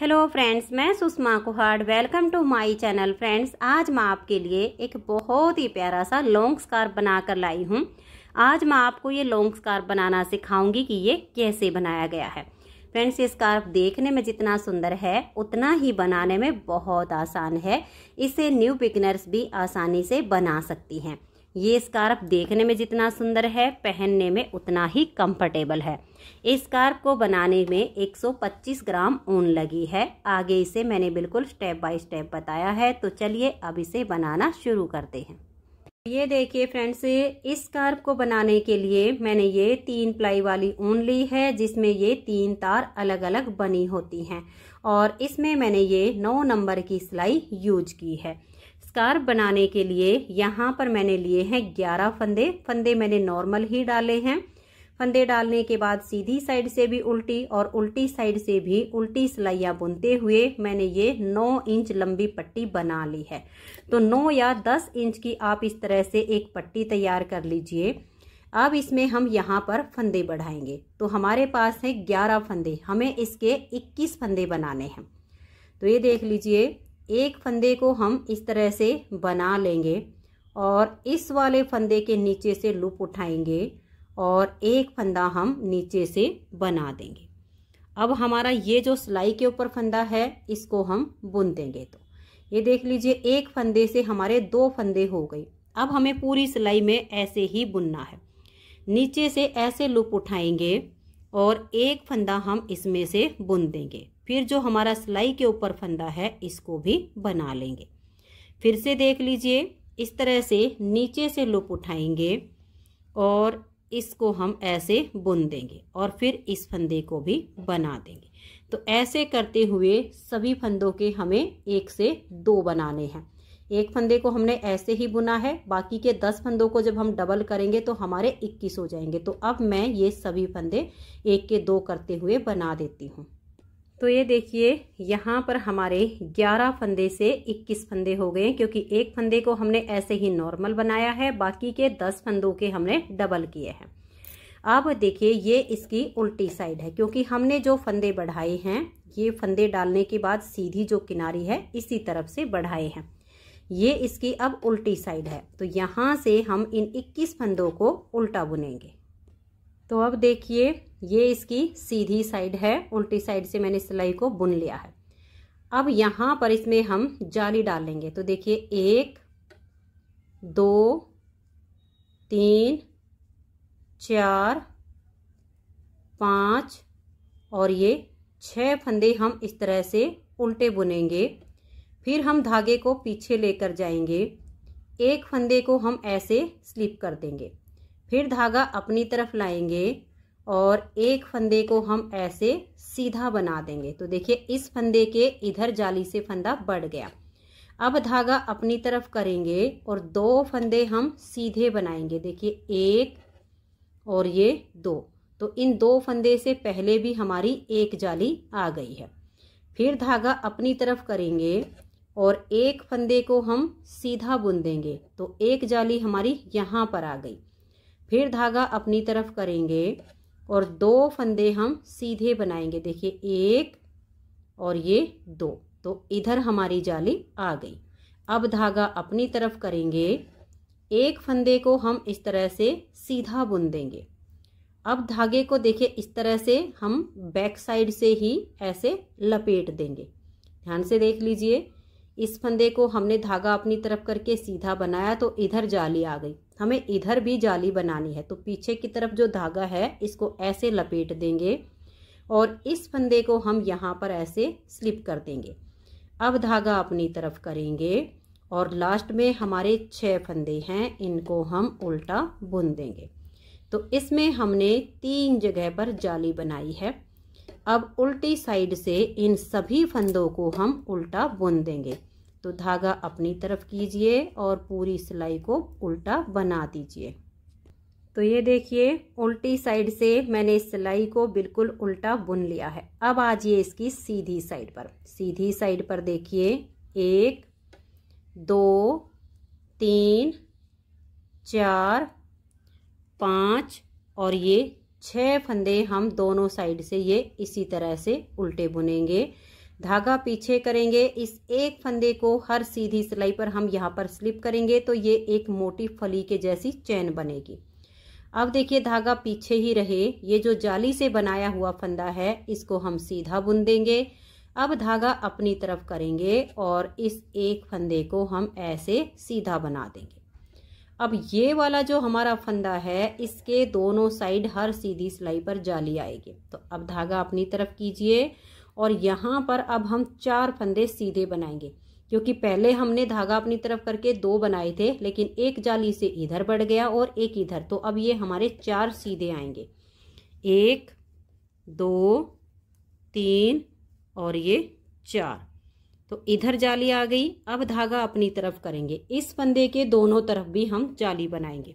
hello friends मैं Sushma Kuhad welcome to my channel friends आज मैं आपके लिए एक बहुत ही प्यारा सा लॉन्ग स्कार्फ बना कर लाई हूँ आज मैं आपको ये लॉन्ग स्कार्फ बनाना सिखाऊंगी कि ये कैसे बनाया गया है फ्रेंड्स ये स्कार्फ देखने में जितना सुंदर है उतना ही बनाने में बहुत आसान है इसे न्यू बिगनर्स भी आसानी से बना सकती हैं ये स्कार्फ देखने में जितना सुंदर है पहनने में उतना ही कंफर्टेबल है इस स्कार्फ को बनाने में 125 ग्राम ऊन लगी है आगे इसे मैंने बिल्कुल स्टेप बाय स्टेप बताया है तो चलिए अब इसे बनाना शुरू करते हैं ये देखिए फ्रेंड्स इस स्कार्फ को बनाने के लिए मैंने ये तीन प्लाई वाली ऊन ली है जिसमें ये तीन तार अलग अलग बनी होती हैं और इसमें मैंने ये नौ नंबर की सिलाई यूज की है स्कार बनाने के लिए यहाँ पर मैंने लिए हैं ग्यारह फंदे फंदे मैंने नॉर्मल ही डाले हैं फंदे डालने के बाद सीधी साइड से भी उल्टी और उल्टी साइड से भी उल्टी सिलाइयाँ बुनते हुए मैंने ये 9 इंच लंबी पट्टी बना ली है तो 9 या 10 इंच की आप इस तरह से एक पट्टी तैयार कर लीजिए अब इसमें हम यहाँ पर फंदे बढ़ाएंगे तो हमारे पास है ग्यारह फंदे हमें इसके इक्कीस फंदे बनाने हैं तो ये देख लीजिए एक फंदे को हम इस तरह से बना लेंगे और इस वाले फंदे के नीचे से लूप उठाएंगे और एक फंदा हम नीचे से बना देंगे अब हमारा ये जो सिलाई के ऊपर फंदा है इसको हम बुन देंगे तो ये देख लीजिए एक फंदे से हमारे दो फंदे हो गए अब हमें पूरी सिलाई में ऐसे ही बुनना है नीचे से ऐसे लूप उठाएंगे और एक फंदा हम इसमें से बुन देंगे फिर जो हमारा सिलाई के ऊपर फंदा है इसको भी बना लेंगे फिर से देख लीजिए इस तरह से नीचे से लुप उठाएंगे और इसको हम ऐसे बुन देंगे और फिर इस फंदे को भी बना देंगे तो ऐसे करते हुए सभी फंदों के हमें एक से दो बनाने हैं एक फंदे को हमने ऐसे ही बुना है बाकी के दस फंदों को जब हम डबल करेंगे तो हमारे इक्कीस हो जाएंगे तो अब मैं ये सभी फंदे एक के दो करते हुए बना देती हूँ तो ये देखिए यहाँ पर हमारे 11 फंदे से 21 फंदे हो गए क्योंकि एक फंदे को हमने ऐसे ही नॉर्मल बनाया है बाकी के 10 फंदों के हमने डबल किए हैं अब देखिए ये इसकी उल्टी साइड है क्योंकि हमने जो फंदे बढ़ाए हैं ये फंदे डालने के बाद सीधी जो किनारी है इसी तरफ से बढ़ाए हैं ये इसकी अब उल्टी साइड है तो यहाँ से हम इन 21 फंदों को उल्टा बुनेंगे तो अब देखिए ये इसकी सीधी साइड है उल्टी साइड से मैंने सिलाई को बुन लिया है अब यहाँ पर इसमें हम जाली डालेंगे तो देखिए एक दो तीन चार पाँच और ये छह फंदे हम इस तरह से उल्टे बुनेंगे फिर हम धागे को पीछे लेकर जाएंगे एक फंदे को हम ऐसे स्लिप कर देंगे फिर धागा अपनी तरफ लाएंगे और एक फंदे को हम ऐसे सीधा बना देंगे तो देखिए इस फंदे के इधर जाली से फंदा बढ़ गया अब धागा अपनी तरफ करेंगे और दो फंदे हम सीधे बनाएंगे देखिए एक और ये दो तो इन दो फंदे से पहले भी हमारी एक जाली आ गई है फिर धागा अपनी तरफ करेंगे और एक फंदे को हम सीधा बुन देंगे तो एक जाली हमारी यहाँ पर आ गई फिर धागा अपनी तरफ करेंगे और दो फंदे हम सीधे बनाएंगे देखिए एक और ये दो तो इधर हमारी जाली आ गई अब धागा अपनी तरफ करेंगे एक फंदे को हम इस तरह से सीधा बुन देंगे अब धागे को देखिए इस तरह से हम बैक साइड से ही ऐसे लपेट देंगे ध्यान से देख लीजिए इस फंदे को हमने धागा अपनी तरफ करके सीधा बनाया तो इधर जाली आ गई हमें इधर भी जाली बनानी है तो पीछे की तरफ जो धागा है इसको ऐसे लपेट देंगे और इस फंदे को हम यहाँ पर ऐसे स्लिप कर देंगे अब धागा अपनी तरफ करेंगे और लास्ट में हमारे छः फंदे हैं इनको हम उल्टा बुन देंगे तो इसमें हमने तीन जगह पर जाली बनाई है अब उल्टी साइड से इन सभी फंदों को हम उल्टा बुन देंगे तो धागा अपनी तरफ कीजिए और पूरी सिलाई को उल्टा बना दीजिए तो ये देखिए उल्टी साइड से मैंने इस सिलाई को बिल्कुल उल्टा बुन लिया है अब आ जाइए इसकी सीधी साइड पर सीधी साइड पर देखिए एक दो तीन चार पाँच और ये छह फंदे हम दोनों साइड से ये इसी तरह से उल्टे बुनेंगे धागा पीछे करेंगे इस एक फंदे को हर सीधी सिलाई पर हम यहाँ पर स्लिप करेंगे तो ये एक मोटी फली के जैसी चैन बनेगी अब देखिए धागा पीछे ही रहे ये जो जाली से बनाया हुआ फंदा है इसको हम सीधा बुन देंगे अब धागा अपनी तरफ करेंगे और इस एक फंदे को हम ऐसे सीधा बना देंगे अब ये वाला जो हमारा फंदा है इसके दोनों साइड हर सीधी सिलाई पर जाली आएगी तो अब धागा अपनी तरफ कीजिए और यहाँ पर अब हम चार फंदे सीधे बनाएंगे क्योंकि पहले हमने धागा अपनी तरफ करके दो बनाए थे लेकिन एक जाली से इधर बढ़ गया और एक इधर तो अब ये हमारे चार सीधे आएंगे एक दो तीन और ये चार तो इधर जाली आ गई अब धागा अपनी तरफ करेंगे इस फंदे के दोनों तरफ भी हम जाली बनाएंगे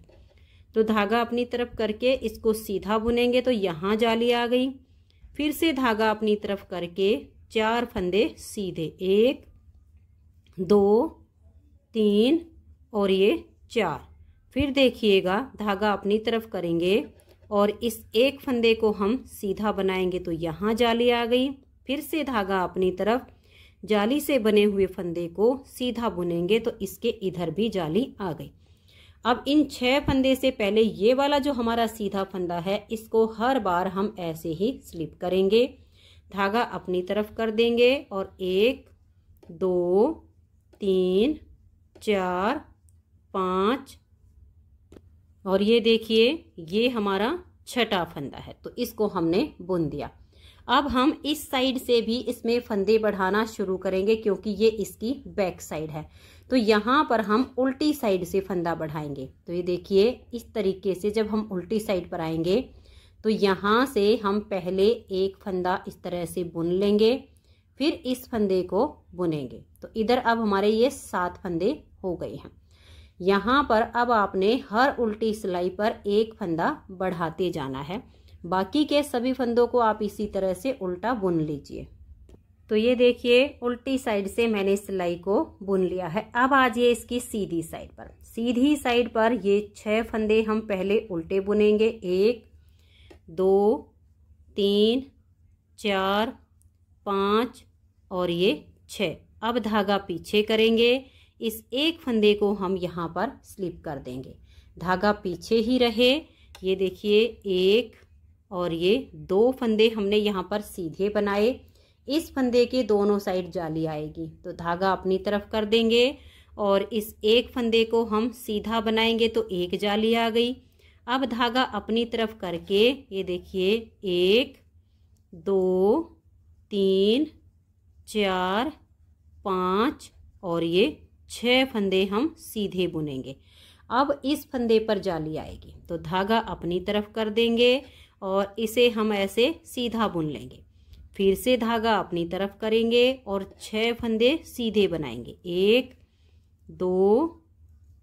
तो धागा अपनी तरफ करके इसको सीधा बुनेंगे तो यहाँ जाली आ गई फिर से धागा अपनी तरफ करके चार फंदे सीधे एक दो तीन और ये चार फिर देखिएगा धागा अपनी तरफ करेंगे और इस एक फंदे को हम सीधा बनाएंगे तो यहाँ जाली आ गई फिर से धागा अपनी तरफ जाली से बने हुए फंदे को सीधा बुनेंगे तो इसके इधर भी जाली आ गई अब इन छह फंदे से पहले ये वाला जो हमारा सीधा फंदा है इसको हर बार हम ऐसे ही स्लिप करेंगे धागा अपनी तरफ कर देंगे और एक दो तीन चार पाँच और ये देखिए ये हमारा छठा फंदा है तो इसको हमने बुन दिया अब हम इस साइड से भी इसमें फंदे बढ़ाना शुरू करेंगे क्योंकि ये इसकी बैक साइड है तो यहाँ पर हम उल्टी साइड से फंदा बढ़ाएंगे तो ये देखिए इस तरीके से जब हम उल्टी साइड पर आएंगे तो यहाँ से हम पहले एक फंदा इस तरह से बुन लेंगे फिर इस फंदे को बुनेंगे तो इधर अब हमारे ये सात फंदे हो गए हैं यहाँ पर अब आपने हर उल्टी सिलाई पर एक फंदा बढ़ाते जाना है बाकी के सभी फंदों को आप इसी तरह से उल्टा बुन लीजिए तो ये देखिए उल्टी साइड से मैंने सिलाई को बुन लिया है अब आ जाइए इसकी सीधी साइड पर सीधी साइड पर ये छह फंदे हम पहले उल्टे बुनेंगे एक दो तीन चार पाँच और ये छः अब धागा पीछे करेंगे इस एक फंदे को हम यहाँ पर स्लिप कर देंगे धागा पीछे ही रहे ये देखिए एक और ये दो फंदे हमने यहाँ पर सीधे बनाए इस फंदे के दोनों साइड जाली आएगी तो धागा अपनी तरफ कर देंगे और इस एक फंदे को हम सीधा बनाएंगे तो एक जाली आ गई अब धागा अपनी तरफ करके ये देखिए एक दो तीन चार पाँच और ये छः फंदे हम सीधे बुनेंगे अब इस फंदे पर जाली आएगी तो धागा अपनी तरफ कर देंगे और इसे हम ऐसे सीधा बुन लेंगे फिर से धागा अपनी तरफ करेंगे और छह फंदे सीधे बनाएंगे एक दो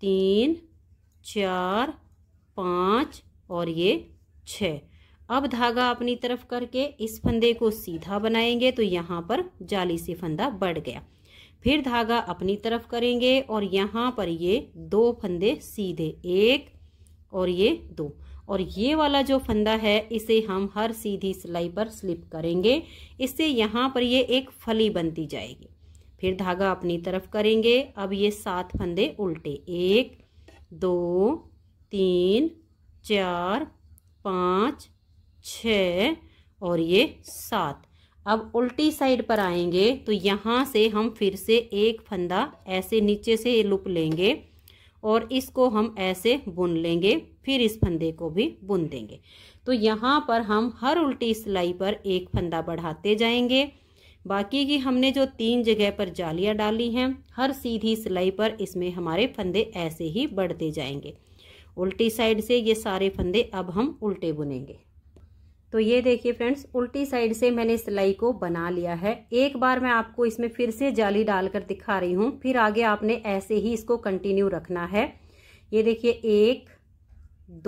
तीन चार पाँच और ये छ अब धागा अपनी तरफ करके इस फंदे को सीधा बनाएंगे तो यहाँ पर जाली से फंदा बढ़ गया फिर धागा अपनी तरफ करेंगे और यहाँ पर ये दो फंदे सीधे एक और ये दो और ये वाला जो फंदा है इसे हम हर सीधी सिलाई पर स्लिप करेंगे इससे यहाँ पर ये एक फली बनती जाएगी फिर धागा अपनी तरफ करेंगे अब ये सात फंदे उल्टे एक दो तीन चार पाँच छ और ये सात अब उल्टी साइड पर आएंगे तो यहाँ से हम फिर से एक फंदा ऐसे नीचे से लुप लेंगे और इसको हम ऐसे बुन लेंगे फिर इस फंदे को भी बुन देंगे तो यहाँ पर हम हर उल्टी सिलाई पर एक फंदा बढ़ाते जाएंगे बाकी की हमने जो तीन जगह पर जालियाँ डाली हैं हर सीधी सिलाई पर इसमें हमारे फंदे ऐसे ही बढ़ते जाएंगे उल्टी साइड से ये सारे फंदे अब हम उल्टे बुनेंगे तो ये देखिए फ्रेंड्स उल्टी साइड से मैंने सिलाई को बना लिया है एक बार मैं आपको इसमें फिर से जाली डालकर दिखा रही हूँ फिर आगे आपने ऐसे ही इसको कंटिन्यू रखना है ये देखिए एक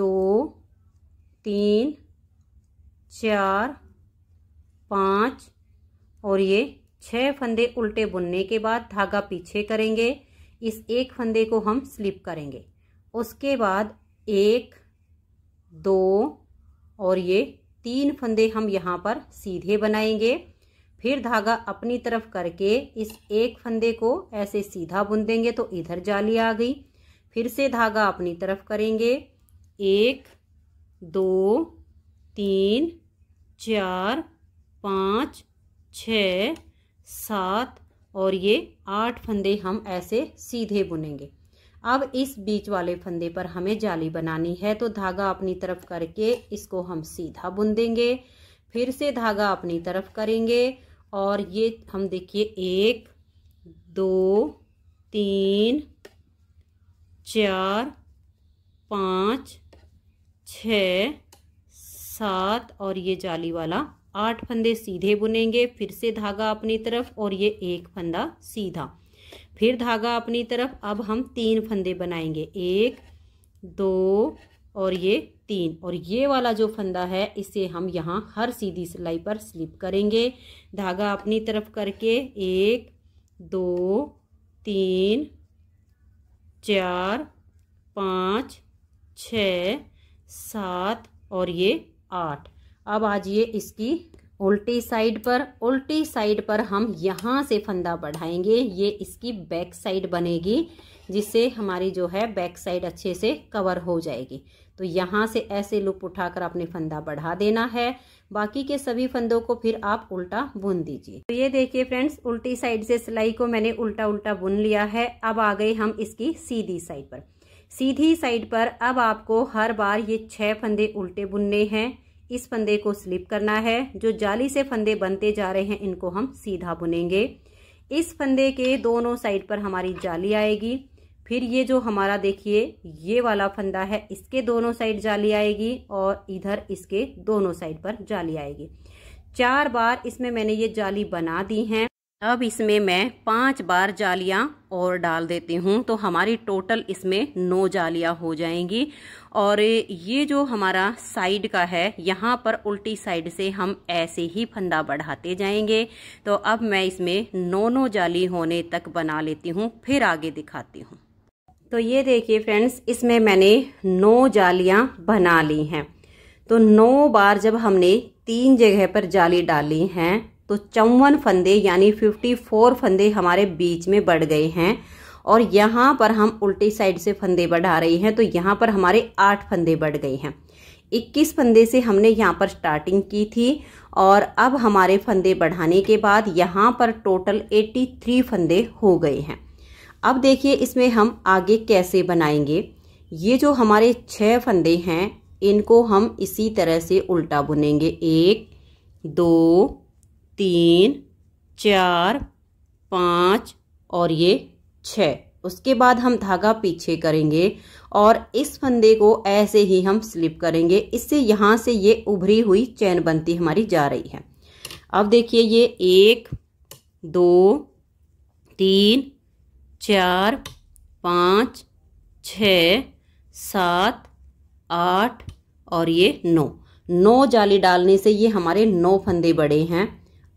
दो तीन चार पाँच और ये छह फंदे उल्टे बुनने के बाद धागा पीछे करेंगे इस एक फंदे को हम स्लिप करेंगे उसके बाद एक दो और ये तीन फंदे हम यहाँ पर सीधे बनाएंगे फिर धागा अपनी तरफ करके इस एक फंदे को ऐसे सीधा बुन देंगे तो इधर जाली आ गई फिर से धागा अपनी तरफ करेंगे एक दो तीन चार पाँच छ सात और ये आठ फंदे हम ऐसे सीधे बुनेंगे अब इस बीच वाले फंदे पर हमें जाली बनानी है तो धागा अपनी तरफ करके इसको हम सीधा बुन देंगे फिर से धागा अपनी तरफ करेंगे और ये हम देखिए एक दो तीन चार पाँच छ सात और ये जाली वाला आठ फंदे सीधे बुनेंगे फिर से धागा अपनी तरफ और ये एक फंदा सीधा फिर धागा अपनी तरफ अब हम तीन फंदे बनाएंगे एक दो और ये तीन और ये वाला जो फंदा है इसे हम यहाँ हर सीधी सिलाई पर स्लिप करेंगे धागा अपनी तरफ करके एक दो तीन चार पाँच छ सात और ये आठ अब आज ये इसकी उल्टी साइड पर उल्टी साइड पर हम यहाँ से फंदा बढ़ाएंगे ये इसकी बैक साइड बनेगी जिससे हमारी जो है बैक साइड अच्छे से कवर हो जाएगी तो यहाँ से ऐसे लुप उठाकर आपने फंदा बढ़ा देना है बाकी के सभी फंदों को फिर आप उल्टा बुन दीजिए तो ये देखिए फ्रेंड्स उल्टी साइड से सिलाई को मैंने उल्टा उल्टा बुन लिया है अब आ गए हम इसकी सीधी साइड पर सीधी साइड पर अब आपको हर बार ये छह फंदे उल्टे बुनने हैं इस फंदे को स्लिप करना है जो जाली से फंदे बनते जा रहे हैं इनको हम सीधा बुनेंगे इस फंदे के दोनों साइड पर हमारी जाली आएगी फिर ये जो हमारा देखिए ये वाला फंदा है इसके दोनों साइड जाली आएगी और इधर इसके दोनों साइड पर जाली आएगी चार बार इसमें मैंने ये जाली बना दी हैं अब इसमें मैं पांच बार जालियां और डाल देती हूँ तो हमारी टोटल इसमें नौ जालियां हो जाएंगी और ये जो हमारा साइड का है यहाँ पर उल्टी साइड से हम ऐसे ही फंदा बढ़ाते जाएंगे तो अब मैं इसमें नौ नौ जाली होने तक बना लेती हूँ फिर आगे दिखाती हूँ तो ये देखिए फ्रेंड्स इसमें मैंने नौ जालियाँ बना ली हैं तो नौ बार जब हमने तीन जगह पर जाली डाली हैं तो चौवन फंदे यानी फिफ्टी फोर फंदे हमारे बीच में बढ़ गए हैं और यहाँ पर हम उल्टी साइड से फंदे बढ़ा रहे हैं तो यहाँ पर हमारे आठ फंदे बढ़ गए हैं 21 फंदे से हमने यहाँ पर स्टार्टिंग की थी और अब हमारे फंदे बढ़ाने के बाद यहाँ पर टोटल 83 फंदे हो गए हैं अब देखिए इसमें हम आगे कैसे बनाएंगे ये जो हमारे छः फंदे हैं इनको हम इसी तरह से उल्टा बुनेंगे एक दो तीन चार पाँच और ये छ उसके बाद हम धागा पीछे करेंगे और इस फंदे को ऐसे ही हम स्लिप करेंगे इससे यहाँ से ये उभरी हुई चैन बनती हमारी जा रही है अब देखिए ये एक दो तीन चार पाँच छ सात आठ और ये नौ नौ जाली डालने से ये हमारे नौ फंदे बड़े हैं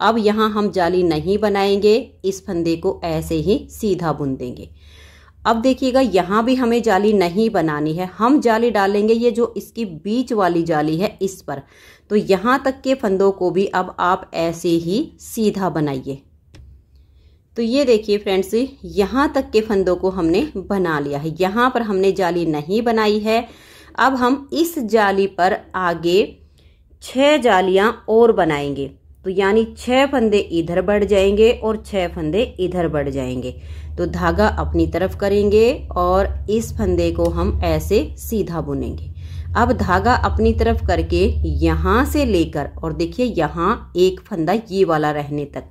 अब यहाँ हम जाली नहीं बनाएंगे इस फंदे को ऐसे ही सीधा बुन देंगे अब देखिएगा यहाँ भी हमें जाली नहीं बनानी है हम जाली डालेंगे ये जो इसकी बीच वाली जाली है इस पर तो यहाँ तक के फंदों को भी अब आप ऐसे ही सीधा बनाइए तो ये देखिए फ्रेंड्स यहाँ तक के फंदों को हमने बना लिया है यहाँ पर हमने जाली नहीं बनाई है अब हम इस जाली पर आगे छह जालियाँ और बनाएंगे तो यानी छह फंदे इधर बढ़ जाएंगे और छह फंदे इधर बढ़ जाएंगे तो धागा अपनी तरफ करेंगे और इस फंदे को हम ऐसे सीधा बुनेंगे अब धागा अपनी तरफ करके यहां से लेकर और देखिए यहाँ एक फंदा ये वाला रहने तक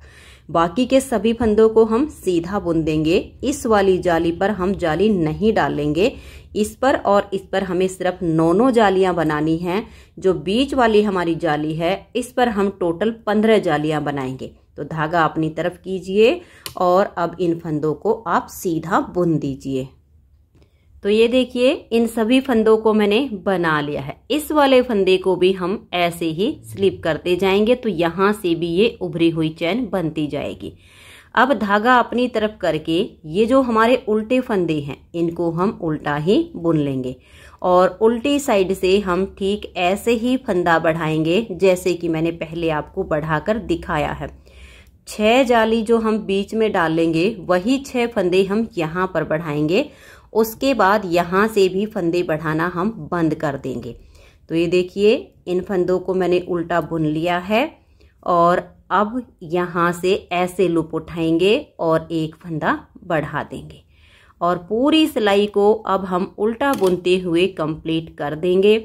बाकी के सभी फंदों को हम सीधा बुन देंगे इस वाली जाली पर हम जाली नहीं डालेंगे इस पर और इस पर हमें सिर्फ नौ नौ जालियां बनानी हैं जो बीच वाली हमारी जाली है इस पर हम टोटल पंद्रह जालियां बनाएंगे तो धागा अपनी तरफ कीजिए और अब इन फंदों को आप सीधा बुन दीजिए तो ये देखिए इन सभी फंदों को मैंने बना लिया है इस वाले फंदे को भी हम ऐसे ही स्लिप करते जाएंगे तो यहां से भी ये उभरी हुई चैन बनती जाएगी अब धागा अपनी तरफ करके ये जो हमारे उल्टे फंदे हैं इनको हम उल्टा ही बुन लेंगे और उल्टी साइड से हम ठीक ऐसे ही फंदा बढ़ाएंगे जैसे कि मैंने पहले आपको बढ़ाकर दिखाया है छह जाली जो हम बीच में डालेंगे वही छह फंदे हम यहाँ पर बढ़ाएंगे उसके बाद यहाँ से भी फंदे बढ़ाना हम बंद कर देंगे तो ये देखिए इन फंदों को मैंने उल्टा बुन लिया है और अब यहाँ से ऐसे लूप उठाएंगे और एक फंदा बढ़ा देंगे और पूरी सिलाई को अब हम उल्टा बुनते हुए कंप्लीट कर देंगे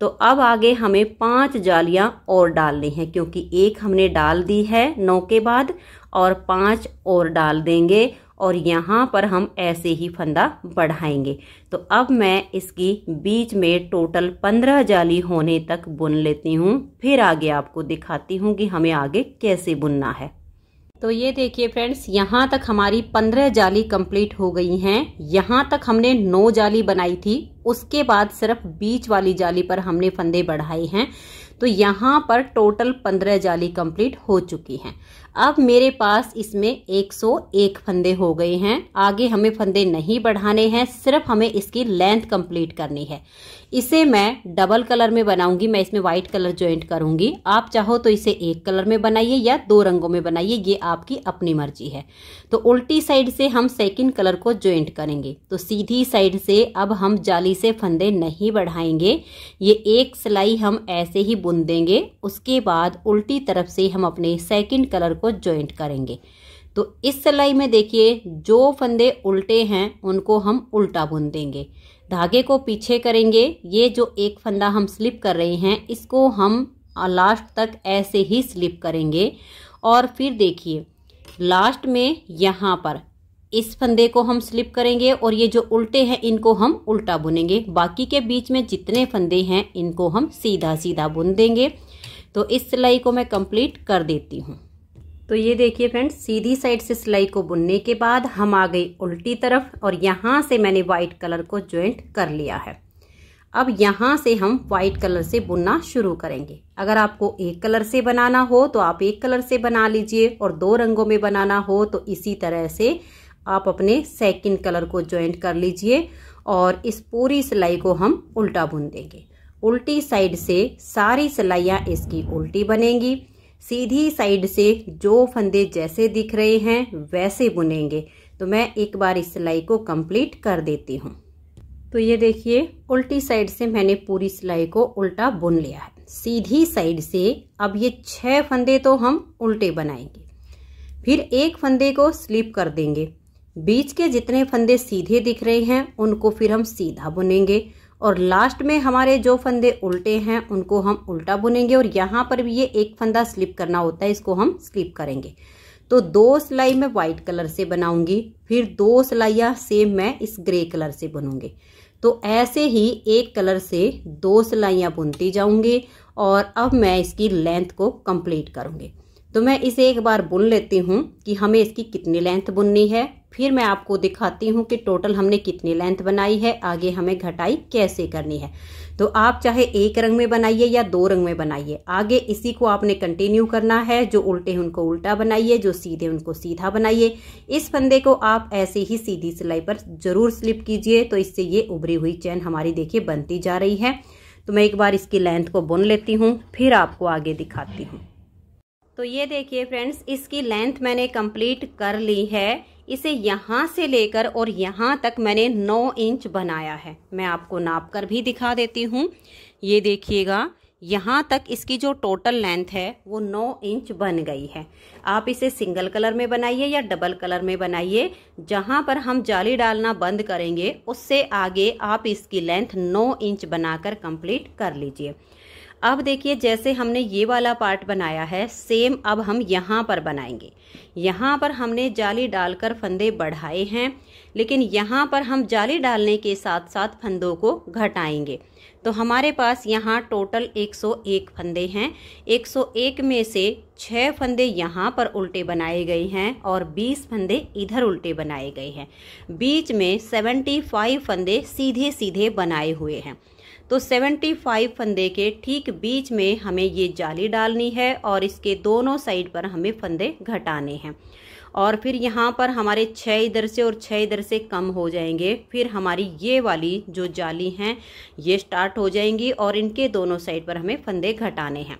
तो अब आगे हमें पांच जालियां और डालनी हैं क्योंकि एक हमने डाल दी है नौ के बाद और पांच और डाल देंगे और यहाँ पर हम ऐसे ही फंदा बढ़ाएंगे तो अब मैं इसकी बीच में टोटल पंद्रह जाली होने तक बुन लेती हूँ फिर आगे आपको दिखाती हूँ कि हमें आगे कैसे बुनना है तो ये देखिए फ्रेंड्स यहाँ तक हमारी पंद्रह जाली कंप्लीट हो गई हैं यहाँ तक हमने नौ जाली बनाई थी उसके बाद सिर्फ बीच वाली जाली पर हमने फंदे बढ़ाए हैं तो यहाँ पर टोटल पंद्रह जाली कंप्लीट हो चुकी हैं अब मेरे पास इसमें 101 फंदे हो गए हैं आगे हमें फंदे नहीं बढ़ाने हैं सिर्फ हमें इसकी लेंथ कंप्लीट करनी है इसे मैं डबल कलर में बनाऊंगी मैं इसमें व्हाइट कलर ज्वाइंट करूंगी आप चाहो तो इसे एक कलर में बनाइए या दो रंगों में बनाइए ये आपकी अपनी मर्जी है तो उल्टी साइड से हम सेकंड कलर को ज्वाइंट करेंगे तो सीधी साइड से अब हम जाली से फंदे नहीं बढ़ाएंगे ये एक सिलाई हम ऐसे ही बुन देंगे उसके बाद उल्टी तरफ से हम अपने सेकेंड कलर को ज्वाइंट करेंगे तो इस सिलाई में देखिए जो फंदे उल्टे हैं उनको हम उल्टा बुन देंगे धागे को पीछे करेंगे ये जो एक फंदा हम स्लिप कर रहे हैं इसको हम लास्ट तक ऐसे ही स्लिप करेंगे और फिर देखिए लास्ट में यहाँ पर इस फंदे को हम स्लिप करेंगे और ये जो उल्टे हैं इनको हम उल्टा बुनेंगे बाकी के बीच में जितने फंदे हैं इनको हम सीधा सीधा बुन देंगे तो इस सिलाई को मैं कंप्लीट कर देती हूँ तो ये देखिए फ्रेंड्स सीधी साइड से सिलाई को बुनने के बाद हम आ गए उल्टी तरफ और यहाँ से मैंने वाइट कलर को ज्वाइंट कर लिया है अब यहाँ से हम वाइट कलर से बुनना शुरू करेंगे अगर आपको एक कलर से बनाना हो तो आप एक कलर से बना लीजिए और दो रंगों में बनाना हो तो इसी तरह से आप अपने सेकंड कलर को ज्वाइंट कर लीजिए और इस पूरी सिलाई को हम उल्टा बुन देंगे उल्टी साइड से सारी सिलाइयाँ इसकी उल्टी बनेंगी सीधी साइड से जो फंदे जैसे दिख रहे हैं वैसे बुनेंगे तो मैं एक बार इस सिलाई को कंप्लीट कर देती हूँ तो ये देखिए उल्टी साइड से मैंने पूरी सिलाई को उल्टा बुन लिया है सीधी साइड से अब ये छह फंदे तो हम उल्टे बनाएंगे फिर एक फंदे को स्लिप कर देंगे बीच के जितने फंदे सीधे दिख रहे हैं उनको फिर हम सीधा बुनेंगे और लास्ट में हमारे जो फंदे उल्टे हैं उनको हम उल्टा बुनेंगे और यहाँ पर भी ये एक फंदा स्लिप करना होता है इसको हम स्लिप करेंगे तो दो सिलाई मैं वाइट कलर से बनाऊंगी फिर दो सिलाइयाँ सेम मैं इस ग्रे कलर से बनूंगी तो ऐसे ही एक कलर से दो सिलाइयाँ बुनती जाऊंगी और अब मैं इसकी लेंथ को कंप्लीट करूंगी तो मैं इसे एक बार बुन लेती हूँ कि हमें इसकी कितनी लेंथ बुननी है फिर मैं आपको दिखाती हूँ कि टोटल हमने कितनी लेंथ बनाई है आगे हमें घटाई कैसे करनी है तो आप चाहे एक रंग में बनाइए या दो रंग में बनाइए आगे इसी को आपने कंटिन्यू करना है जो उल्टे उनको उल्टा बनाइए जो सीधे उनको सीधा बनाइए इस फंदे को आप ऐसे ही सीधी सिलाई पर जरूर स्लिप कीजिए तो इससे ये उभरी हुई चैन हमारी देखिए बनती जा रही है तो मैं एक बार इसकी लेंथ को बुन लेती हूँ फिर आपको आगे दिखाती हूँ तो ये देखिए फ्रेंड्स इसकी लेंथ मैंने कंप्लीट कर ली है इसे यहाँ से लेकर और यहाँ तक मैंने 9 इंच बनाया है मैं आपको नाप कर भी दिखा देती हूँ ये देखिएगा यहाँ तक इसकी जो टोटल लेंथ है वो 9 इंच बन गई है आप इसे सिंगल कलर में बनाइए या डबल कलर में बनाइए जहाँ पर हम जाली डालना बंद करेंगे उससे आगे आप इसकी लेंथ 9 इंच बनाकर कंप्लीट कर लीजिए अब देखिए जैसे हमने ये वाला पार्ट बनाया है सेम अब हम यहाँ पर बनाएंगे यहाँ पर हमने जाली डालकर फंदे बढ़ाए हैं लेकिन यहाँ पर हम जाली डालने के साथ साथ फंदों को घटाएंगे तो हमारे पास यहाँ टोटल 101 फंदे हैं 101 में से 6 फंदे यहाँ पर उल्टे बनाए गए हैं और 20 फंदे इधर उल्टे बनाए गए हैं बीच में 75 फंदे सीधे सीधे बनाए हुए हैं तो 75 फंदे के ठीक बीच में हमें ये जाली डालनी है और इसके दोनों साइड पर हमें फंदे घटाने हैं और फिर यहाँ पर हमारे छः इधर से और छः इधर से कम हो जाएंगे फिर हमारी ये वाली जो जाली हैं ये स्टार्ट हो जाएंगी और इनके दोनों साइड पर हमें फंदे घटाने हैं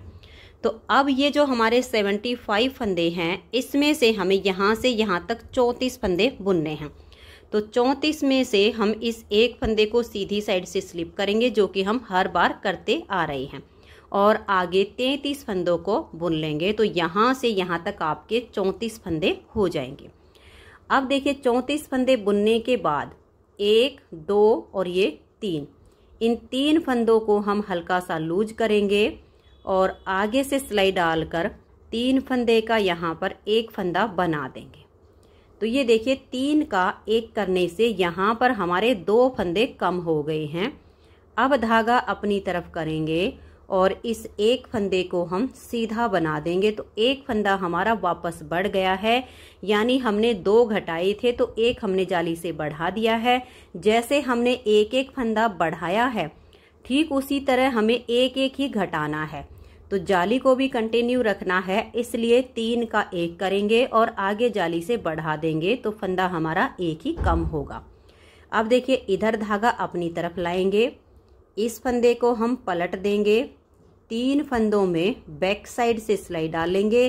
तो अब ये जो हमारे 75 फंदे हैं इसमें से हमें यहाँ से यहाँ तक 34 फंदे बुनने हैं तो चौंतीस में से हम इस एक फंदे को सीधी साइड से स्लिप करेंगे जो कि हम हर बार करते आ रहे हैं और आगे तैंतीस फंदों को बुन लेंगे तो यहाँ से यहाँ तक आपके चौंतीस फंदे हो जाएंगे अब देखिए चौंतीस फंदे बुनने के बाद एक दो और ये तीन इन तीन फंदों को हम हल्का सा लूज करेंगे और आगे से सिलाई डालकर तीन फंदे का यहाँ पर एक फंदा बना देंगे तो ये देखिए तीन का एक करने से यहाँ पर हमारे दो फंदे कम हो गए हैं अब धागा अपनी तरफ करेंगे और इस एक फंदे को हम सीधा बना देंगे तो एक फंदा हमारा वापस बढ़ गया है यानी हमने दो घटाए थे तो एक हमने जाली से बढ़ा दिया है जैसे हमने एक एक फंदा बढ़ाया है ठीक उसी तरह हमें एक एक ही घटाना है तो जाली को भी कंटिन्यू रखना है इसलिए तीन का एक करेंगे और आगे जाली से बढ़ा देंगे तो फंदा हमारा एक ही कम होगा अब देखिए इधर धागा अपनी तरफ लाएंगे इस फंदे को हम पलट देंगे तीन फंदों में बैक साइड से सिलाई डालेंगे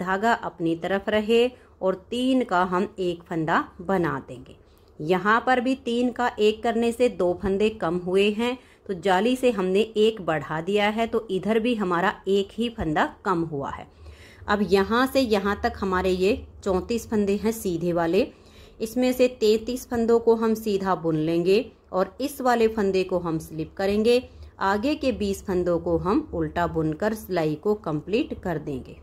धागा अपनी तरफ रहे और तीन का हम एक फंदा बना देंगे यहाँ पर भी तीन का एक करने से दो फंदे कम हुए हैं तो जाली से हमने एक बढ़ा दिया है तो इधर भी हमारा एक ही फंदा कम हुआ है अब यहाँ से यहाँ तक हमारे ये चौंतीस फंदे हैं सीधे वाले इसमें से तैंतीस फंदों को हम सीधा बुन लेंगे और इस वाले फंदे को हम स्लिप करेंगे आगे के बीस फंदों को हम उल्टा बुनकर सिलाई को कंप्लीट कर देंगे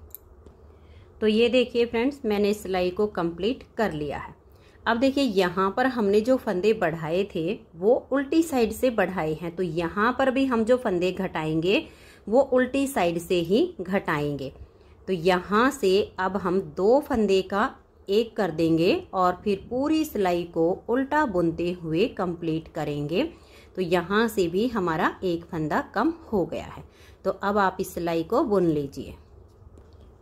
तो ये देखिए फ्रेंड्स मैंने सिलाई को कंप्लीट कर लिया है अब देखिए यहाँ पर हमने जो फंदे बढ़ाए थे वो उल्टी साइड से बढ़ाए हैं तो यहाँ पर भी हम जो फंदे घटाएंगे वो उल्टी साइड से ही घटाएंगे तो यहाँ से अब हम दो फंदे का एक कर देंगे और फिर पूरी सिलाई को उल्टा बुनते हुए कंप्लीट करेंगे तो यहाँ से भी हमारा एक फंदा कम हो गया है तो अब आप इस सिलाई को बुन लीजिए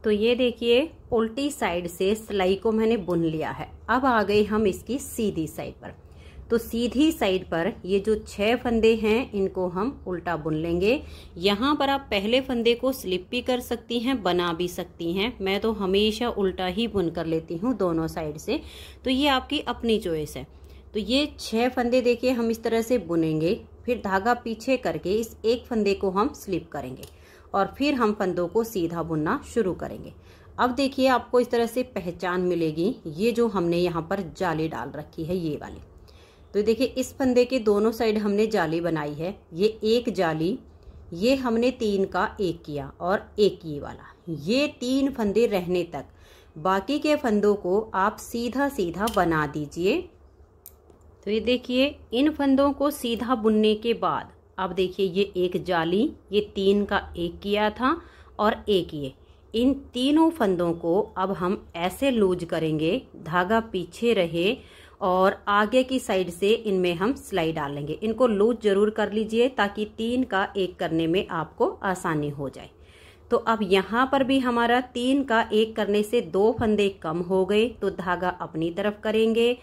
तो ये देखिए उल्टी साइड से सिलाई को मैंने बुन लिया है अब आ गए हम इसकी सीधी साइड पर तो सीधी साइड पर ये जो छह फंदे हैं इनको हम उल्टा बुन लेंगे यहाँ पर आप पहले फंदे को स्लिप भी कर सकती हैं बना भी सकती हैं मैं तो हमेशा उल्टा ही बुन कर लेती हूँ दोनों साइड से तो ये आपकी अपनी चॉइस है तो ये छह फंदे देखिए हम इस तरह से बुनेंगे फिर धागा पीछे करके इस एक फंदे को हम स्लिप करेंगे और फिर हम फंदों को सीधा बुनना शुरू करेंगे अब देखिए आपको इस तरह से पहचान मिलेगी ये जो हमने यहाँ पर जाली डाल रखी है ये वाली तो देखिए इस फंदे के दोनों साइड हमने जाली बनाई है ये एक जाली ये हमने तीन का एक किया और एक ये वाला ये तीन फंदे रहने तक बाकी के फंदों को आप सीधा सीधा बना दीजिए तो ये देखिए इन फंदों को सीधा बुनने के बाद अब देखिए ये एक जाली ये तीन का एक किया था और एक ये इन तीनों फंदों को अब हम ऐसे लूज करेंगे धागा पीछे रहे और आगे की साइड से इनमें हम सिलाई डालेंगे इनको लूज जरूर कर लीजिए ताकि तीन का एक करने में आपको आसानी हो जाए तो अब यहाँ पर भी हमारा तीन का एक करने से दो फंदे कम हो गए तो धागा अपनी तरफ करेंगे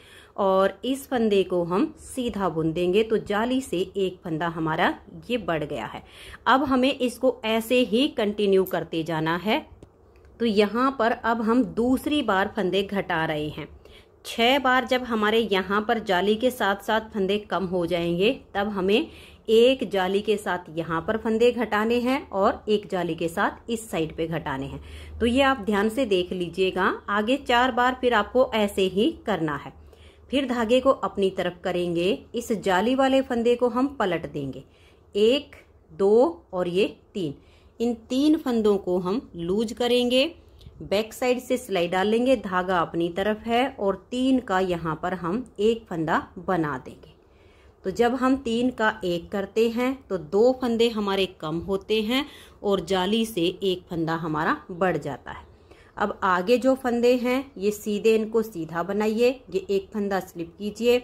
और इस फंदे को हम सीधा बुन देंगे तो जाली से एक फंदा हमारा ये बढ़ गया है अब हमें इसको ऐसे ही कंटिन्यू करते जाना है तो यहाँ पर अब हम दूसरी बार फंदे घटा रहे हैं छः बार जब हमारे यहाँ पर जाली के साथ साथ फंदे कम हो जाएंगे तब हमें एक जाली के साथ यहाँ पर फंदे घटाने हैं और एक जाली के साथ इस साइड पे घटाने हैं तो ये आप ध्यान से देख लीजिएगा आगे चार बार फिर आपको ऐसे ही करना है फिर धागे को अपनी तरफ करेंगे इस जाली वाले फंदे को हम पलट देंगे एक दो और ये तीन इन तीन फंदों को हम लूज करेंगे बैक साइड से सिलाई डालेंगे धागा अपनी तरफ है और तीन का यहाँ पर हम एक फंदा बना देंगे तो जब हम तीन का एक करते हैं तो दो फंदे हमारे कम होते हैं और जाली से एक फंदा हमारा बढ़ जाता है अब आगे जो फंदे हैं ये सीधे इनको सीधा बनाइए ये एक फंदा स्लिप कीजिए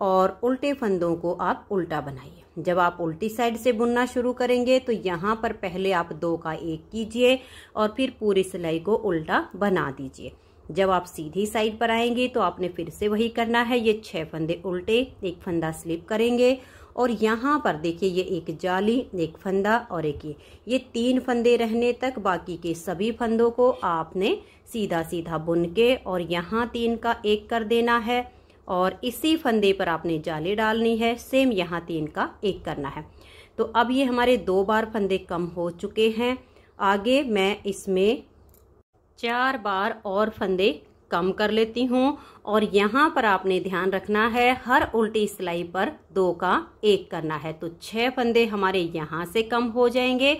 और उल्टे फंदों को आप उल्टा बनाइए जब आप उल्टी साइड से बुनना शुरू करेंगे तो यहाँ पर पहले आप दो का एक कीजिए और फिर पूरी सिलाई को उल्टा बना दीजिए जब आप सीधी साइड पर आएंगे तो आपने फिर से वही करना है ये छह फंदे उल्टे एक फंदा स्लिप करेंगे और यहाँ पर देखिए ये एक जाली एक फंदा और एक ये ये तीन फंदे रहने तक बाकी के सभी फंदों को आपने सीधा सीधा बुन के और यहाँ तीन का एक कर देना है और इसी फंदे पर आपने जाली डालनी है सेम यहाँ तीन का एक करना है तो अब ये हमारे दो बार फंदे कम हो चुके हैं आगे मैं इसमें चार बार और फंदे कम कर लेती हूँ और यहाँ पर आपने ध्यान रखना है हर उल्टी सिलाई पर दो का एक करना है तो छह फंदे हमारे यहाँ से कम हो जाएंगे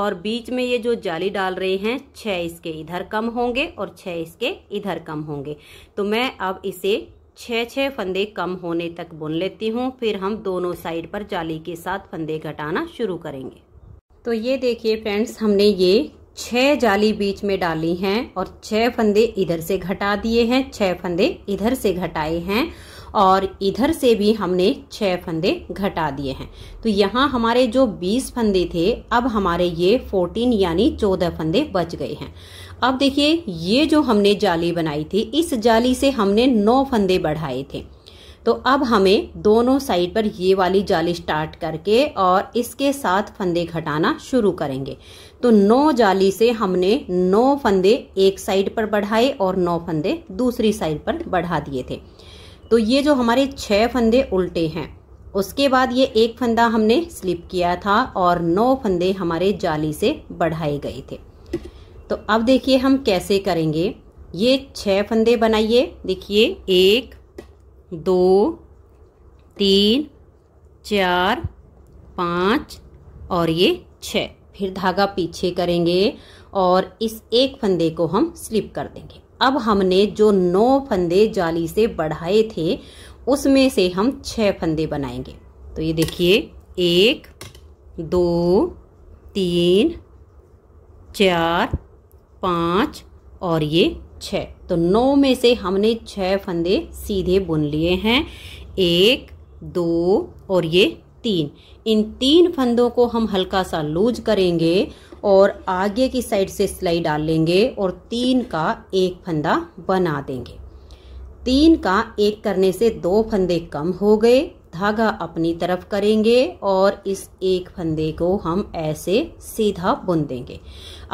और बीच में ये जो जाली डाल रहे हैं छह इसके इधर कम होंगे और छह इसके इधर कम होंगे तो मैं अब इसे छः छः फंदे कम होने तक बुन लेती हूँ फिर हम दोनों साइड पर जाली के साथ फंदे घटाना शुरू करेंगे तो ये देखिए फ्रेंड्स हमने ये छः जाली बीच में डाली हैं और छः फंदे इधर से घटा दिए हैं छः फंदे इधर से घटाए हैं और इधर से भी हमने छः फंदे घटा दिए हैं तो यहाँ हमारे जो बीस फंदे थे अब हमारे ये फोर्टीन यानी चौदह फंदे बच गए हैं अब देखिए ये जो हमने जाली बनाई थी इस जाली से हमने नौ फंदे बढ़ाए थे तो अब हमें दोनों साइड पर ये वाली जाली स्टार्ट करके और इसके साथ फंदे घटाना शुरू करेंगे तो नौ जाली से हमने नौ फंदे एक साइड पर बढ़ाए और नौ फंदे दूसरी साइड पर बढ़ा दिए थे तो ये जो हमारे छः फंदे उल्टे हैं उसके बाद ये एक फंदा हमने स्लिप किया था और नौ फंदे हमारे जाली से बढ़ाए गए थे तो अब देखिए हम कैसे करेंगे ये छः फंदे बनाइए देखिए एक दो तीन चार पाँच और ये छ फिर धागा पीछे करेंगे और इस एक फंदे को हम स्लिप कर देंगे अब हमने जो नौ फंदे जाली से बढ़ाए थे उसमें से हम छः फंदे बनाएंगे तो ये देखिए एक दो तीन चार पाँच और ये छः तो नौ में से हमने छः फंदे सीधे बुन लिए हैं एक दो और ये तीन इन तीन फंदों को हम हल्का सा लूज करेंगे और आगे की साइड से सिलाई डाल लेंगे और तीन का एक फंदा बना देंगे तीन का एक करने से दो फंदे कम हो गए धागा अपनी तरफ करेंगे और इस एक फंदे को हम ऐसे सीधा बुन देंगे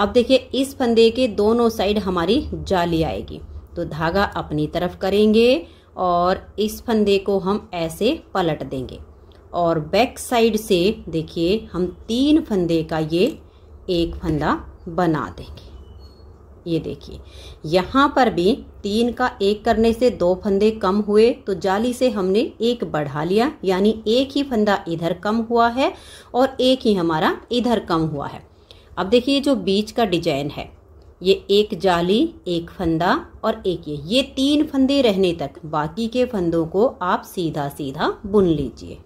अब देखिए इस फंदे के दोनों साइड हमारी जाली आएगी तो धागा अपनी तरफ करेंगे और इस फंदे को हम ऐसे पलट देंगे और बैक साइड से देखिए हम तीन फंदे का ये एक फंदा बना देंगे ये देखिए यहाँ पर भी तीन का एक करने से दो फंदे कम हुए तो जाली से हमने एक बढ़ा लिया यानी एक ही फंदा इधर कम हुआ है और एक ही हमारा इधर कम हुआ है अब देखिए जो बीच का डिजाइन है ये एक जाली एक फंदा और एक ये ये तीन फंदे रहने तक बाकी के फंदों को आप सीधा सीधा बुन लीजिए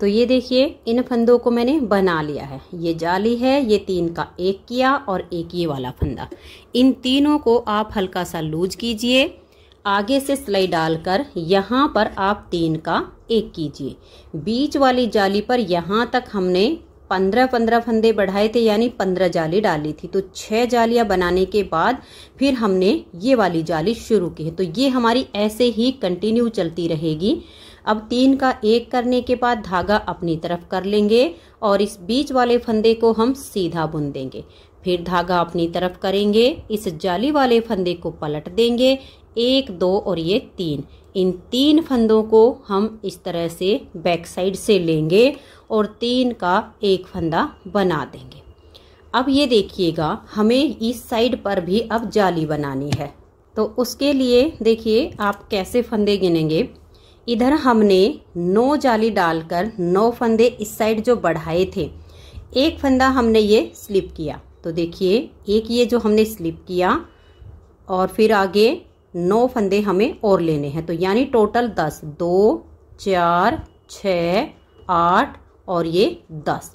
तो ये देखिए इन फंदों को मैंने बना लिया है ये जाली है ये तीन का एक किया और एक ये वाला फंदा इन तीनों को आप हल्का सा लूज कीजिए आगे से सिलाई डालकर यहाँ पर आप तीन का एक कीजिए बीच वाली जाली पर यहाँ तक हमने पंद्रह पंद्रह फंदे बढ़ाए थे यानी पंद्रह जाली डाली थी तो छह जालियां बनाने के बाद फिर हमने ये वाली जाली शुरू की है तो ये हमारी ऐसे ही कंटिन्यू चलती रहेगी अब तीन का एक करने के बाद धागा अपनी तरफ कर लेंगे और इस बीच वाले फंदे को हम सीधा बुन देंगे फिर धागा अपनी तरफ करेंगे इस जाली वाले फंदे को पलट देंगे एक दो और ये तीन इन तीन फंदों को हम इस तरह से बैक साइड से लेंगे और तीन का एक फंदा बना देंगे अब ये देखिएगा हमें इस साइड पर भी अब जाली बनानी है तो उसके लिए देखिए आप कैसे फंदे गिनेंगे इधर हमने नौ जाली डालकर नौ फंदे इस साइड जो बढ़ाए थे एक फंदा हमने ये स्लिप किया तो देखिए एक ये जो हमने स्लिप किया और फिर आगे नौ फंदे हमें और लेने हैं तो यानी टोटल दस दो चार छ आठ और ये दस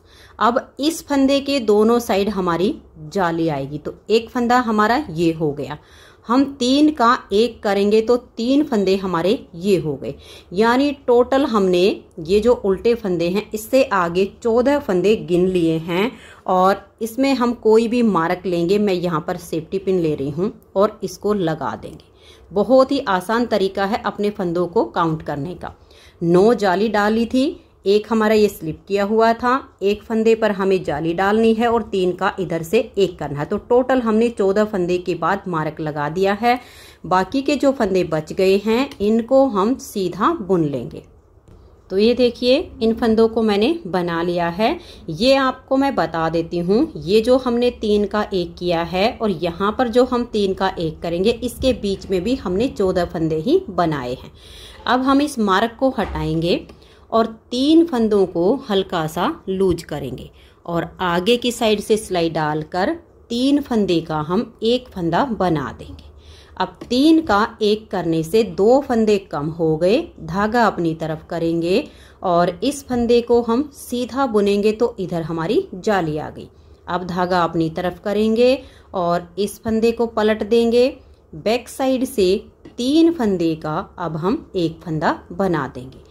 अब इस फंदे के दोनों साइड हमारी जाली आएगी तो एक फंदा हमारा ये हो गया हम तीन का एक करेंगे तो तीन फंदे हमारे ये हो गए यानी टोटल हमने ये जो उल्टे फंदे हैं इससे आगे चौदह फंदे गिन लिए हैं और इसमें हम कोई भी मार्क लेंगे मैं यहाँ पर सेफ्टी पिन ले रही हूँ और इसको लगा देंगे बहुत ही आसान तरीका है अपने फंदों को काउंट करने का नौ जाली डाली थी एक हमारा ये स्लिप किया हुआ था एक फंदे पर हमें जाली डालनी है और तीन का इधर से एक करना है तो टोटल हमने चौदह फंदे के बाद मार्क लगा दिया है बाकी के जो फंदे बच गए हैं इनको हम सीधा बुन लेंगे तो ये देखिए इन फंदों को मैंने बना लिया है ये आपको मैं बता देती हूँ ये जो हमने तीन का एक किया है और यहाँ पर जो हम तीन का एक करेंगे इसके बीच में भी हमने चौदह फंदे ही बनाए हैं अब हम इस मार्क को हटाएंगे और तीन फंदों को हल्का सा लूज करेंगे और आगे की साइड से सिलाई डालकर तीन फंदे का हम एक फंदा बना देंगे अब तीन का एक करने से दो फंदे कम हो गए धागा अपनी तरफ करेंगे और इस फंदे को हम सीधा बुनेंगे तो इधर हमारी जाली आ गई अब धागा अपनी तरफ करेंगे और इस फंदे को पलट देंगे बैक साइड से तीन फंदे का अब हम एक फंदा बना देंगे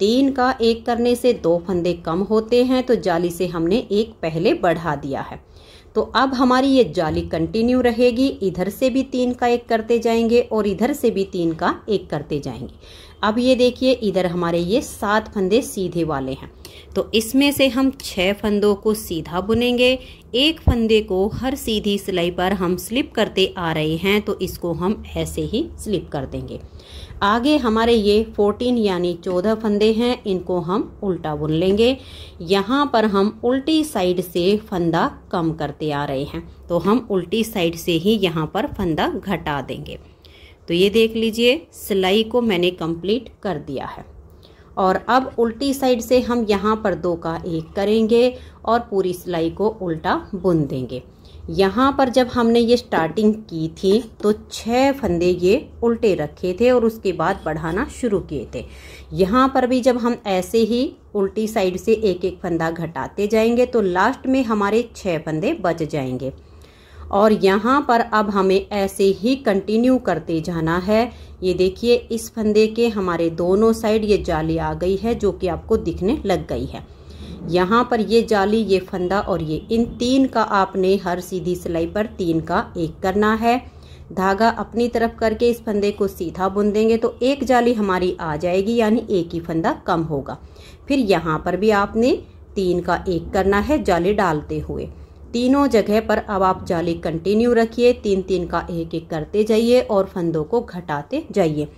तीन का एक करने से दो फंदे कम होते हैं तो जाली से हमने एक पहले बढ़ा दिया है तो अब हमारी ये जाली कंटिन्यू रहेगी इधर से भी तीन का एक करते जाएंगे और इधर से भी तीन का एक करते जाएंगे अब ये देखिए इधर हमारे ये सात फंदे सीधे वाले हैं तो इसमें से हम छः फंदों को सीधा बुनेंगे एक फंदे को हर सीधी सिलाई पर हम स्लिप करते आ रहे हैं तो इसको हम ऐसे ही स्लिप कर देंगे आगे हमारे ये 14 यानी 14 फंदे हैं इनको हम उल्टा बुन लेंगे यहाँ पर हम उल्टी साइड से फंदा कम करते आ रहे हैं तो हम उल्टी साइड से ही यहाँ पर फंदा घटा देंगे तो ये देख लीजिए सिलाई को मैंने कंप्लीट कर दिया है और अब उल्टी साइड से हम यहाँ पर दो का एक करेंगे और पूरी सिलाई को उल्टा बुन देंगे यहाँ पर जब हमने ये स्टार्टिंग की थी तो छः फंदे ये उल्टे रखे थे और उसके बाद बढ़ाना शुरू किए थे यहाँ पर भी जब हम ऐसे ही उल्टी साइड से एक एक फंदा घटाते जाएंगे तो लास्ट में हमारे छः फंदे बच जाएंगे और यहाँ पर अब हमें ऐसे ही कंटिन्यू करते जाना है ये देखिए इस फंदे के हमारे दोनों साइड ये जाली आ गई है जो कि आपको दिखने लग गई है यहाँ पर ये जाली ये फंदा और ये इन तीन का आपने हर सीधी सिलाई पर तीन का एक करना है धागा अपनी तरफ करके इस फंदे को सीधा बुन देंगे तो एक जाली हमारी आ जाएगी यानी एक ही फंदा कम होगा फिर यहाँ पर भी आपने तीन का एक करना है जाली डालते हुए तीनों जगह पर अब आप जाली कंटिन्यू रखिए तीन तीन का एक एक करते जाइए और फंदों को घटाते जाइए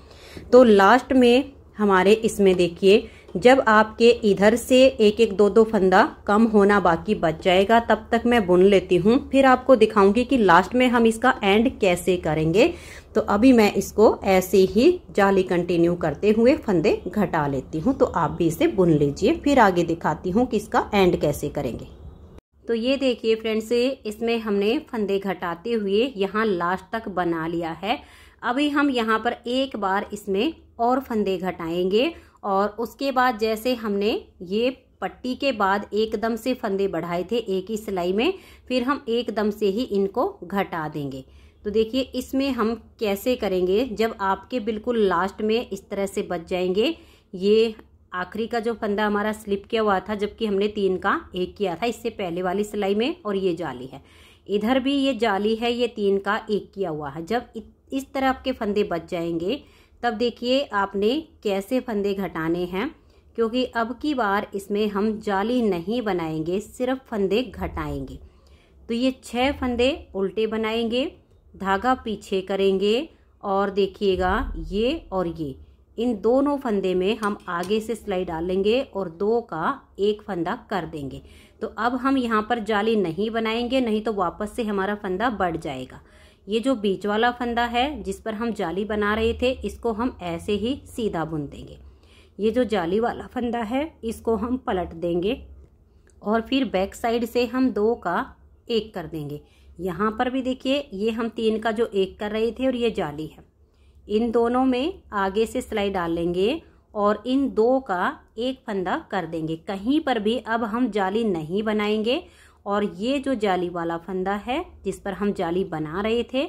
तो लास्ट में हमारे इसमें देखिए जब आपके इधर से एक एक दो दो फंदा कम होना बाकी बच जाएगा तब तक मैं बुन लेती हूँ फिर आपको दिखाऊंगी कि लास्ट में हम इसका एंड कैसे करेंगे तो अभी मैं इसको ऐसे ही जाली कंटिन्यू करते हुए फंदे घटा लेती हूँ तो आप भी इसे बुन लीजिए फिर आगे दिखाती हूँ कि इसका एंड कैसे करेंगे तो ये देखिए फ्रेंड्स इसमें हमने फंदे घटाते हुए यहाँ लास्ट तक बना लिया है अभी हम यहाँ पर एक बार इसमें और फंदे घटाएंगे और उसके बाद जैसे हमने ये पट्टी के बाद एकदम से फंदे बढ़ाए थे एक ही सिलाई में फिर हम एकदम से ही इनको घटा देंगे तो देखिए इसमें हम कैसे करेंगे जब आपके बिल्कुल लास्ट में इस तरह से बच जाएंगे ये आखिरी का जो फंदा हमारा स्लिप किया हुआ था जबकि हमने तीन का एक किया था इससे पहले वाली सिलाई में और ये जाली है इधर भी ये जाली है ये तीन का एक किया हुआ है जब इस तरह आपके फंदे बच जाएंगे तब देखिए आपने कैसे फंदे घटाने हैं क्योंकि अब की बार इसमें हम जाली नहीं बनाएंगे सिर्फ फंदे घटाएंगे तो ये छः फंदे उल्टे बनाएंगे धागा पीछे करेंगे और देखिएगा ये और ये इन दोनों फंदे में हम आगे से सिलाई डालेंगे और दो का एक फंदा कर देंगे तो अब हम यहाँ पर जाली नहीं बनाएंगे नहीं तो वापस से हमारा फंदा बढ़ जाएगा ये जो बीच वाला फंदा है जिस पर हम जाली बना रहे थे इसको हम ऐसे ही सीधा बुन देंगे ये जो जाली वाला फंदा है इसको हम पलट देंगे और फिर बैक साइड से हम दो का एक कर देंगे यहाँ पर भी देखिए ये हम तीन का जो एक कर रहे थे और ये जाली है इन दोनों में आगे से सिलाई डाल लेंगे और इन दो का एक फंदा कर देंगे कहीं पर भी अब हम जाली नहीं बनाएंगे और ये जो जाली वाला फंदा है जिस पर हम जाली बना रहे थे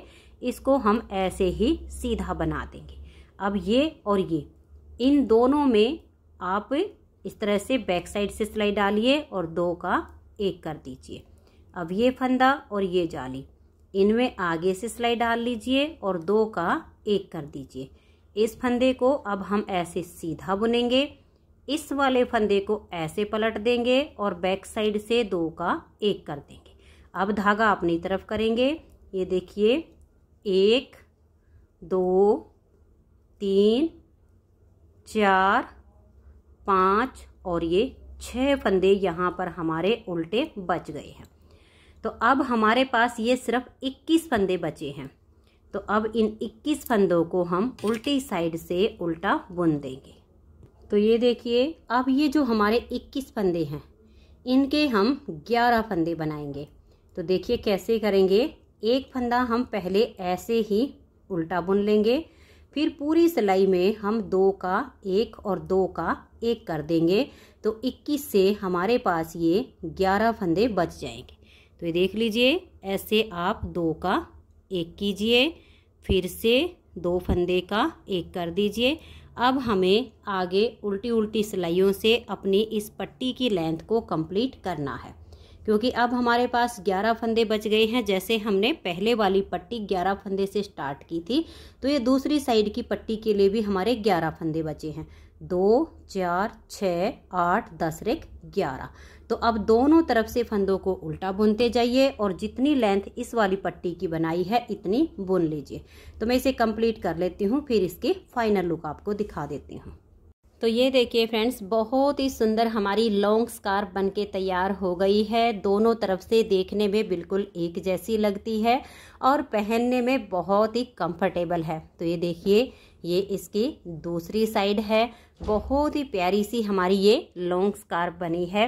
इसको हम ऐसे ही सीधा बना देंगे अब ये और ये इन दोनों में आप इस तरह से बैक साइड से सिलाई डालिए और दो का एक कर दीजिए अब ये फंदा और ये जाली इनमें आगे से सिलाई डाल लीजिए और दो का एक कर दीजिए इस फंदे को अब हम ऐसे सीधा बुनेंगे इस वाले फंदे को ऐसे पलट देंगे और बैक साइड से दो का एक कर देंगे अब धागा अपनी तरफ करेंगे ये देखिए एक दो तीन चार पाँच और ये छह फंदे यहाँ पर हमारे उल्टे बच गए हैं तो अब हमारे पास ये सिर्फ 21 फंदे बचे हैं तो अब इन 21 फंदों को हम उल्टी साइड से उल्टा बुन देंगे तो ये देखिए अब ये जो हमारे 21 फंदे हैं इनके हम 11 फंदे बनाएंगे तो देखिए कैसे करेंगे एक फंदा हम पहले ऐसे ही उल्टा बुन लेंगे फिर पूरी सिलाई में हम दो का एक और दो का एक कर देंगे तो 21 से हमारे पास ये 11 फंदे बच जाएंगे तो ये देख लीजिए ऐसे आप दो का एक कीजिए फिर से दो फंदे का एक कर दीजिए अब हमें आगे उल्टी उल्टी सिलाइयों से अपनी इस पट्टी की लेंथ को कंप्लीट करना है क्योंकि अब हमारे पास 11 फंदे बच गए हैं जैसे हमने पहले वाली पट्टी 11 फंदे से स्टार्ट की थी तो ये दूसरी साइड की पट्टी के लिए भी हमारे 11 फंदे बचे हैं दो चार छः आठ दस रेख ग्यारह तो अब दोनों तरफ से फंदों को उल्टा बुनते जाइए और जितनी लेंथ इस वाली पट्टी की बनाई है इतनी बुन लीजिए तो मैं इसे कंप्लीट कर लेती हूँ फिर इसके फाइनल लुक आपको दिखा देती हूँ तो ये देखिए फ्रेंड्स बहुत ही सुंदर हमारी लॉन्ग स्कार्फ बनके तैयार हो गई है दोनों तरफ से देखने में बिल्कुल एक जैसी लगती है और पहनने में बहुत ही कंफर्टेबल है तो ये देखिए ये इसकी दूसरी साइड है बहुत ही प्यारी सी हमारी ये लॉन्ग स्कार्फ बनी है